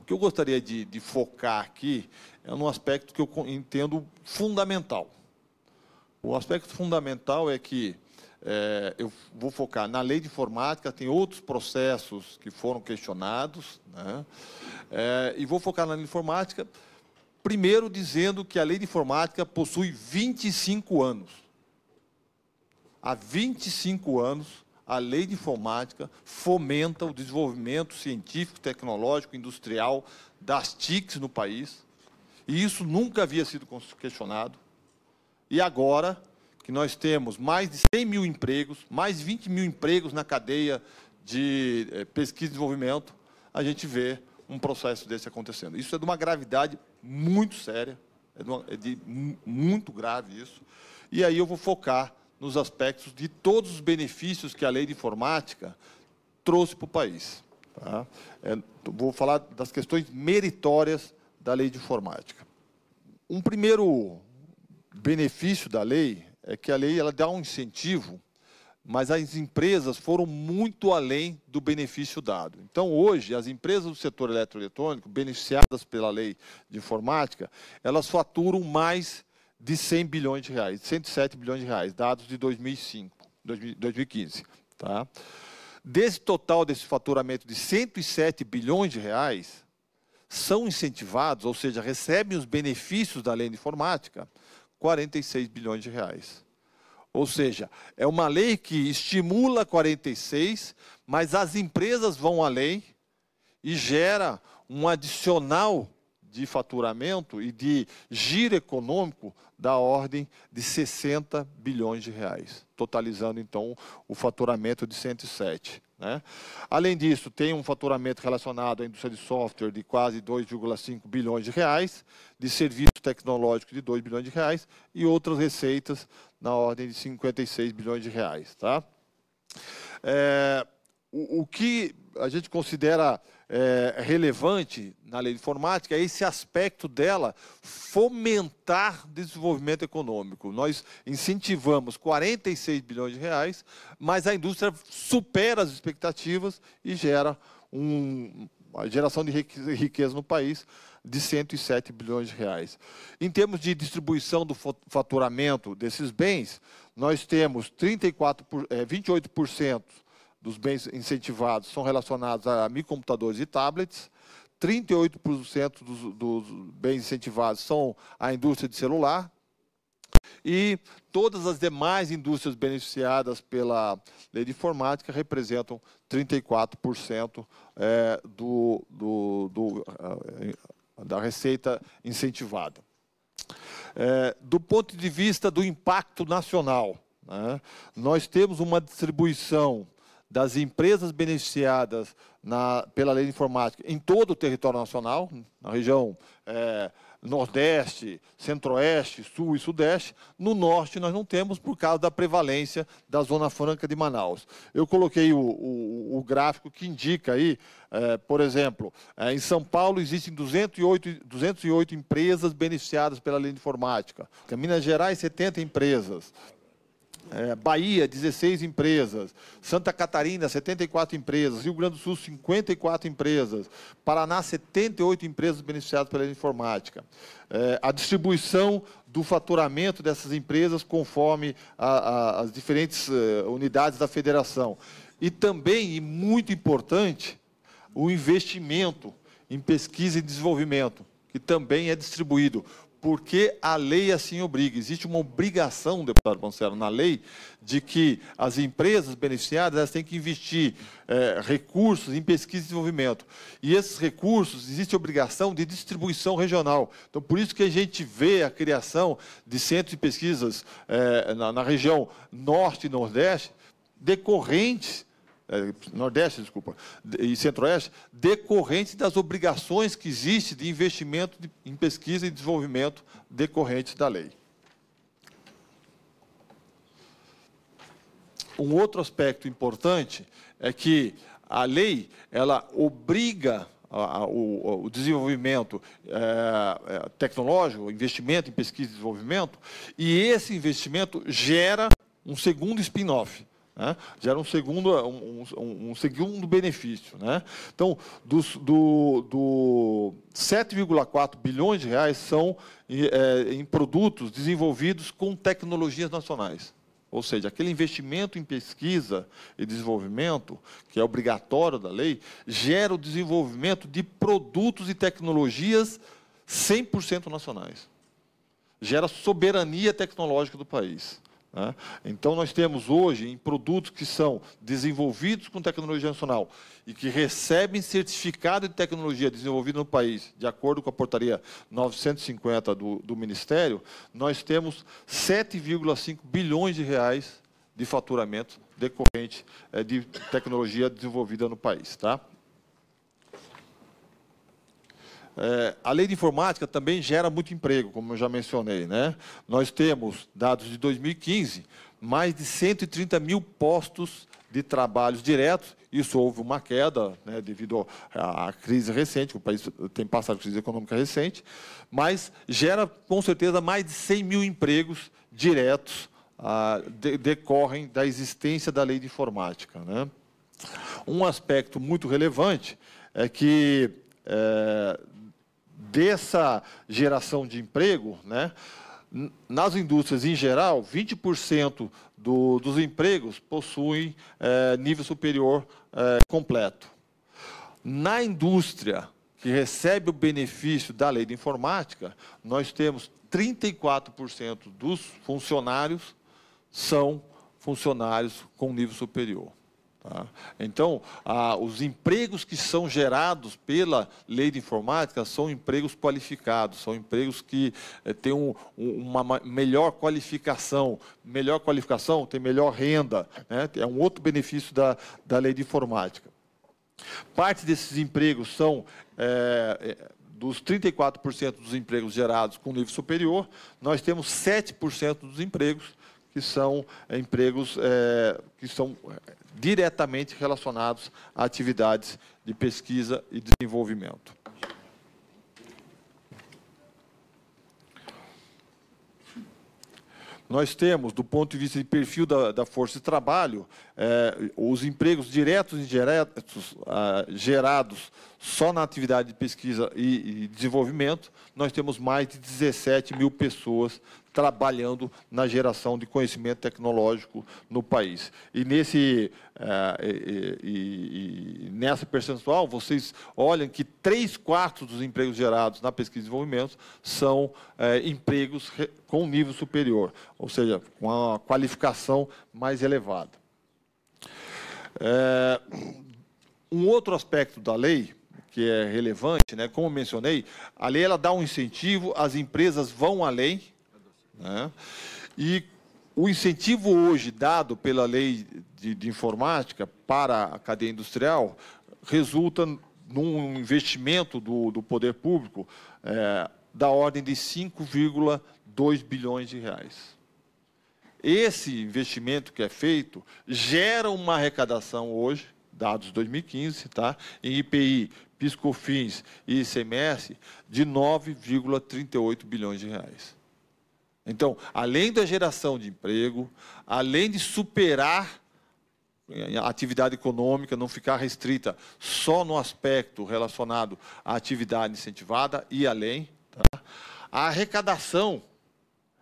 O que eu gostaria de, de focar aqui é num aspecto que eu entendo fundamental. O aspecto fundamental é que é, eu vou focar na lei de informática, tem outros processos que foram questionados, né? é, e vou focar na lei de informática, primeiro dizendo que a lei de informática possui 25 anos. Há 25 anos, a lei de informática fomenta o desenvolvimento científico, tecnológico, industrial das TICs no país. E isso nunca havia sido questionado. E agora que nós temos mais de 100 mil empregos, mais de 20 mil empregos na cadeia de eh, pesquisa e desenvolvimento, a gente vê um processo desse acontecendo. Isso é de uma gravidade muito séria, é de, é de muito grave isso. E aí eu vou focar nos aspectos de todos os benefícios que a lei de informática trouxe para o país. Tá? É, vou falar das questões meritórias da lei de informática. Um primeiro benefício da lei é que a lei ela dá um incentivo, mas as empresas foram muito além do benefício dado. Então, hoje, as empresas do setor eletroeletrônico, beneficiadas pela lei de informática, elas faturam mais de 100 bilhões de reais, 107 bilhões de reais, dados de 2005, 2015. Tá? Desse total desse faturamento de 107 bilhões de reais, são incentivados, ou seja, recebem os benefícios da lei de informática, 46 bilhões de reais. Ou seja, é uma lei que estimula 46, mas as empresas vão além e gera um adicional de faturamento e de giro econômico da ordem de 60 bilhões de reais, totalizando então o faturamento de 107. Né? Além disso, tem um faturamento relacionado à indústria de software de quase 2,5 bilhões de reais, de serviço tecnológico de 2 bilhões de reais e outras receitas na ordem de 56 bilhões de reais. Tá? É, o, o que a gente considera é, relevante na lei de informática é esse aspecto dela fomentar desenvolvimento econômico. Nós incentivamos 46 bilhões de reais, mas a indústria supera as expectativas e gera um, uma geração de riqueza no país de 107 bilhões de reais. Em termos de distribuição do faturamento desses bens, nós temos 34, é, 28% dos bens incentivados são relacionados a microcomputadores e tablets. 38% dos, dos bens incentivados são a indústria de celular, e todas as demais indústrias beneficiadas pela lei de informática representam 34% é, do, do, do, é, da receita incentivada. É, do ponto de vista do impacto nacional, né, nós temos uma distribuição das empresas beneficiadas na, pela lei de informática em todo o território nacional, na região é, Nordeste, Centro-Oeste, Sul e Sudeste. No Norte, nós não temos por causa da prevalência da Zona Franca de Manaus. Eu coloquei o, o, o gráfico que indica aí, é, por exemplo, é, em São Paulo existem 208, 208 empresas beneficiadas pela lei de informática. Em Minas Gerais, 70 empresas. É, Bahia, 16 empresas. Santa Catarina, 74 empresas. Rio Grande do Sul, 54 empresas. Paraná, 78 empresas beneficiadas pela informática. É, a distribuição do faturamento dessas empresas conforme a, a, as diferentes uh, unidades da federação. E também, e muito importante, o investimento em pesquisa e desenvolvimento, que também é distribuído porque a lei assim obriga. Existe uma obrigação, deputado Bancelo, na lei, de que as empresas beneficiadas elas têm que investir é, recursos em pesquisa e desenvolvimento. E esses recursos, existe obrigação de distribuição regional. Então, por isso que a gente vê a criação de centros de pesquisas é, na, na região norte e nordeste, decorrentes é, Nordeste, desculpa, e Centro-Oeste, decorrente das obrigações que existe de investimento de, em pesquisa e desenvolvimento decorrente da lei. Um outro aspecto importante é que a lei ela obriga o, desenvolvimento é, é, tecnológico, investimento em pesquisa e desenvolvimento, e esse investimento gera um segundo spin-off né? gera um segundo, um, um, um segundo benefício. Né? Então, dos, do, do 7,4 bilhões de reais são é, em produtos desenvolvidos com tecnologias nacionais. Ou seja, aquele investimento em pesquisa e desenvolvimento, que é obrigatório da lei, gera o desenvolvimento de produtos e tecnologias 100% nacionais. Gera soberania tecnológica do país. Né? Então, nós temos hoje, em produtos que são desenvolvidos com tecnologia nacional e que recebem certificado de tecnologia desenvolvida no país, de acordo com a portaria 950 do, do Ministério, nós temos 7,5 bilhões de reais de faturamento decorrente eh, de tecnologia desenvolvida no país. Tá? É, a lei de informática também gera muito emprego, como eu já mencionei. Né? Nós temos, dados de 2015, mais de 130 mil postos de trabalhos diretos. Isso houve uma queda né, devido à crise recente, o país tem passado crise econômica recente, mas gera, com certeza, mais de 100 mil empregos diretos ah, de, decorrem da existência da lei de informática. Né? Um aspecto muito relevante é que é, dessa geração de emprego, né, nas indústrias em geral, 20% do, dos empregos possuem é, nível superior é, completo. Na indústria que recebe o benefício da lei de informática, nós temos 34% dos funcionários são funcionários com nível superior. Ah, então, os empregos que são gerados pela lei de informática são empregos qualificados, são empregos que eh, têm uma melhor qualificação. Melhor qualificação tem melhor renda, né? é um outro benefício da, da lei de informática. Parte desses empregos são. É, dos 34% dos empregos gerados com nível superior, nós temos 7% dos empregos que são eh, empregos é, que são eh, diretamente relacionados a atividades de pesquisa e desenvolvimento. nós temos, do ponto de vista de perfil da, da força de trabalho, os empregos diretos e indiretos ah, gerados só na atividade de pesquisa e, e, desenvolvimento, nós temos mais de 17 mil pessoas trabalhando na geração de conhecimento tecnológico no país. E, nesse, eh, e, e, e nessa percentual, vocês olham que três quartos dos empregos gerados na pesquisa e desenvolvimento são eh, empregos com nível superior, ou seja, com uma qualificação mais elevada. Eh, um outro aspecto da lei que é relevante, né? como mencionei, a lei ela dá um incentivo, as empresas vão além né? E o incentivo hoje dado pela lei de, de informática para a cadeia industrial resulta num investimento do, do poder público é, da ordem de 5,2 bilhões de reais. Esse investimento que é feito gera uma arrecadação hoje, dados 2015, tá? em IPI, PiscoFins e ICMS, de 9,38 bilhões de reais. Então, além da geração de emprego, além de superar eh, a atividade econômica, não ficar restrita só no aspecto relacionado à atividade incentivada e além, tá? a arrecadação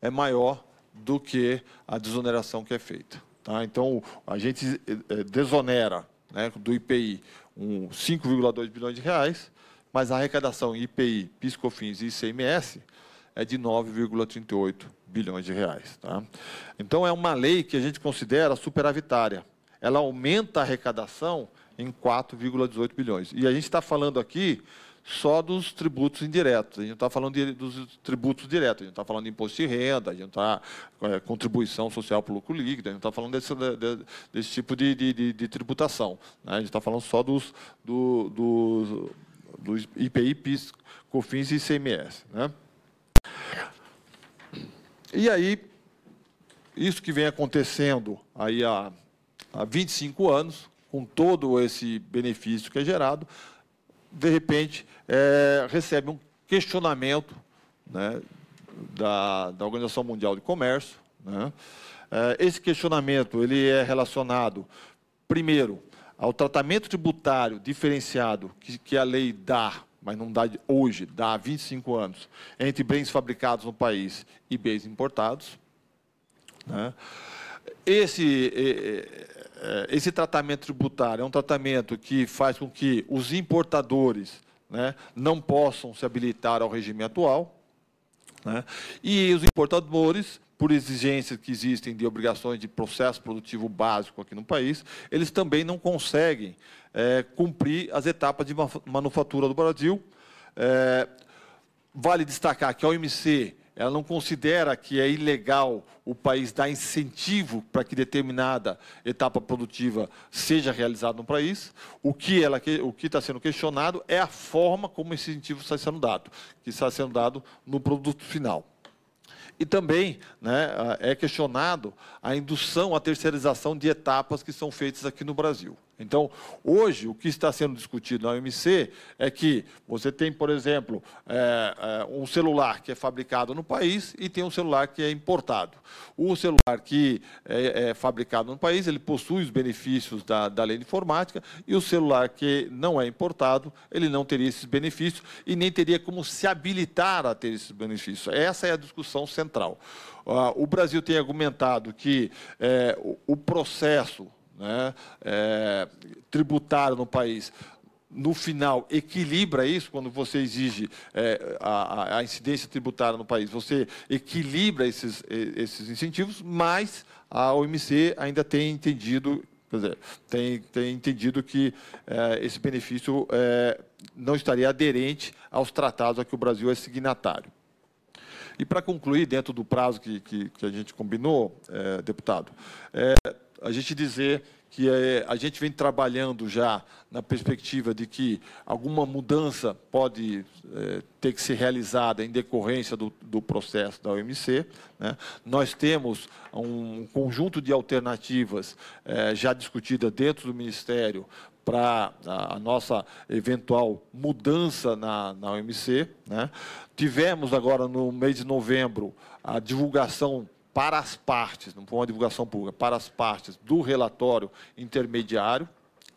é maior do que a desoneração que é feita. Tá? Então, a gente eh, eh, desonera né, do IPI um 5,2 bilhões de reais, mas a arrecadação IPI, PiscoFins e ICMS é de 9,38 bilhões de reais. Tá? Então, é uma lei que a gente considera superavitária. Ela aumenta a arrecadação em 4,18 bilhões. E a gente está falando aqui só dos tributos indiretos. A gente não está falando de, dos tributos diretos, a gente está falando de imposto de renda, a gente está é, contribuição social para o lucro líquido, a gente está falando desse, de, desse tipo de, de, de tributação. Né? A gente está falando só dos, do, dos, dos IPI, PIS, COFINS e ICMS. Né? E aí, isso que vem acontecendo aí há, há 25 anos, com todo esse benefício que é gerado, de repente é, recebe um questionamento né, da, da Organização Mundial de Comércio. Né? É, esse questionamento ele é relacionado, primeiro, ao tratamento tributário diferenciado que, que a lei dá mas não dá hoje, dá há 25 anos, entre bens fabricados no país e bens importados. Né? Esse, é, esse tratamento tributário é um tratamento que faz com que os importadores né, não possam se habilitar ao regime atual, né? e os importadores por exigências que existem de obrigações de processo produtivo básico aqui no país, eles também não conseguem é, cumprir as etapas de manufatura do Brasil. É, vale destacar que a OMC ela não considera que é ilegal o país dar incentivo para que determinada etapa produtiva seja realizada no país. O que ela, o que está sendo questionado é a forma como esse incentivo está sendo dado, que está sendo dado no produto final. E também né, é questionado a indução à terceirização de etapas que são feitas aqui no Brasil. Então, hoje, o que está sendo discutido na OMC é que você tem, por exemplo, é, é, um celular que é fabricado no país e tem um celular que é importado. O celular que é, é fabricado no país, ele possui os benefícios da, da lei de informática e o celular que não é importado, ele não teria esses benefícios e nem teria como se habilitar a ter esses benefícios. Essa é a discussão central. Ah, o Brasil tem argumentado que é, o processo né, é, tributário no país no final, equilibra isso, quando você exige é, a, a, incidência tributária no país, você equilibra esses, esses incentivos, mas a OMC ainda tem entendido, quer dizer, tem, tem entendido que é, esse benefício é, não estaria aderente aos tratados a que o Brasil é signatário. E para concluir, dentro do prazo que, que, que a gente combinou, é, deputado, é, a gente dizer que é, a gente vem trabalhando já na perspectiva de que alguma mudança pode é, ter que ser realizada em decorrência do, do processo da OMC. Né? Nós temos um conjunto de alternativas é, já discutida dentro do Ministério para a, nossa eventual mudança na, na OMC. Né? Tivemos agora, no mês de novembro, a divulgação para as partes, não foi uma divulgação pública, para as partes do relatório intermediário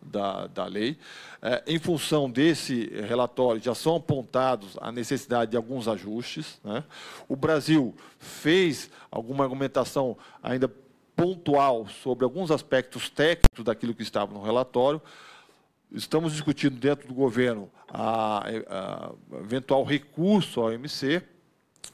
da, da lei. É, em função desse relatório, já são apontados a necessidade de alguns ajustes. Né? O Brasil fez alguma argumentação ainda pontual sobre alguns aspectos técnicos daquilo que estava no relatório. Estamos discutindo dentro do governo a, a eventual recurso ao MC.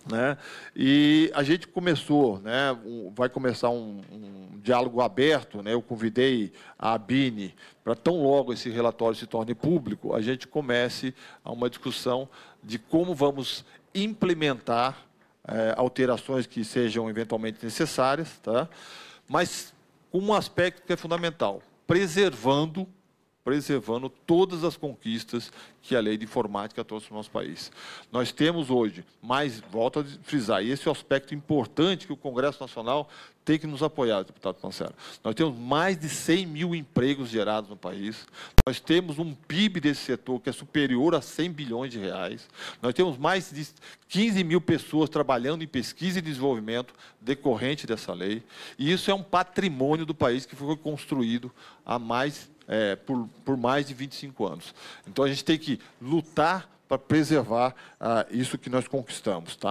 Né? E a gente começou, né? Um, vai começar um, um, diálogo aberto. Né? Eu convidei a Abine para tão logo esse relatório se torne público, a gente comece a uma discussão de como vamos implementar é, alterações que sejam eventualmente necessárias, tá? mas com um aspecto que é fundamental, preservando preservando todas as conquistas que a lei de informática trouxe para o nosso país. Nós temos hoje, mas volto a frisar, e esse é o aspecto importante que o Congresso Nacional tem que nos apoiar, deputado Pancera. Nós temos mais de 100 mil empregos gerados no país, nós temos um PIB desse setor que é superior a 100 bilhões de reais, nós temos mais de 15 mil pessoas trabalhando em pesquisa e desenvolvimento decorrente dessa lei, e isso é um patrimônio do país que foi construído há mais de é, por, por mais de 25 anos. Então, a gente tem que lutar para preservar ah, isso que nós conquistamos. Tá?